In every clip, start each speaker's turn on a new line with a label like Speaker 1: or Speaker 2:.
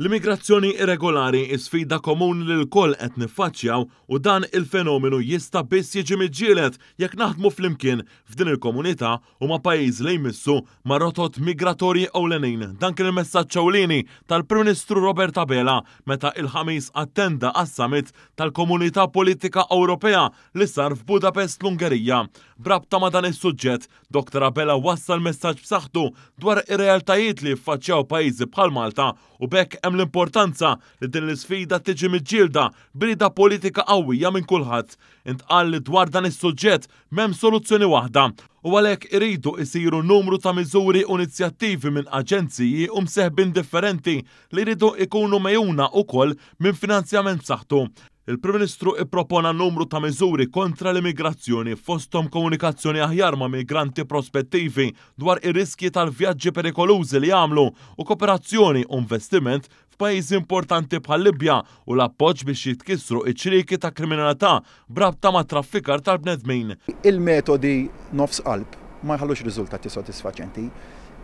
Speaker 1: L-immigrazzjoni irregolari sfida komuni li l-koll qed niffaċċjaw u dan il-fenomenu jista' biss jiġi miġġielet jekk naħdmu flimkien f'din il-komunità u ma' pajjiż li jmissu ma' rotot migratorji ewlenin. Dan kien il-messaġġ ewlieni tal-Prim Ministru Robert Abela meta il-ħamis attenda għas-summit tal-Komunità Politika Ewropea li sar f'Budapest l-Ungerija. Brabta ma' dan is-suġġett, Dr. Abela wassal messaġġ b'saħħtu dwar ir-realtajiet li jiffaċċjaw pajjiżi bħal Malta u bekk hemm l-importanza li din l-isfida tiġi miġġielda brida politika qawwija minn kulħadd. Intqal li dwar dan is-suġġett m'hemm soluzzjoni waħda u għalhekk iridu jsiru numru ta' miżuri u inizjattivi minn aġenziji u mseħbin differenti li jridu ikunu mejuna wkoll minn finanzjament saħtu il-Prim Ministru ippropona numru ta' miżuri kontra l-immigrazzjoni fostom komunikazzjoni aħjar ma' migranti prospettivi dwar ir-riskji tal-vjaġġi perikolużi li jagħmlu u kooperazzjoni u investiment f'pajjiżi importanti bħal Libja u l-appoġġ biex jitkissru iċ-ċriki ta' kriminalità brabta ma' traffikar tal-bnedmin.
Speaker 2: Il-metodi nofs qalb ma jħallux riżultati sodisfaċenti.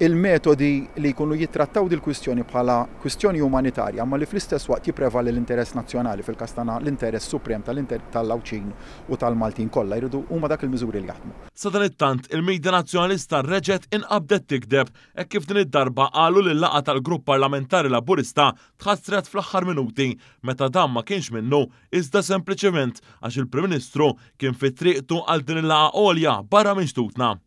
Speaker 2: Il-metodi li jkunu jittrattaw dil kwistjoni bħala kwistjoni umanitarja, ma li fl-istess waqt jiprevali l-interess nazzjonali fil-kastana l-interess suprem tal-Awċin u tal-Maltin kollha jridu huma dak il-miżuri li jaħdmu.
Speaker 1: Sadan it-tant, il-Mejda Nazzjonalista reġet inqabdet tikdeb e kif din id-darba qalu lil laqa tal-grupp parlamentari laburista tħassret fl-aħħar minuti meta dan ma kienx minnu iżda sempliċement għax il-Prim Ministru kien fit-triqtu għal din il-laqa għolja barra minn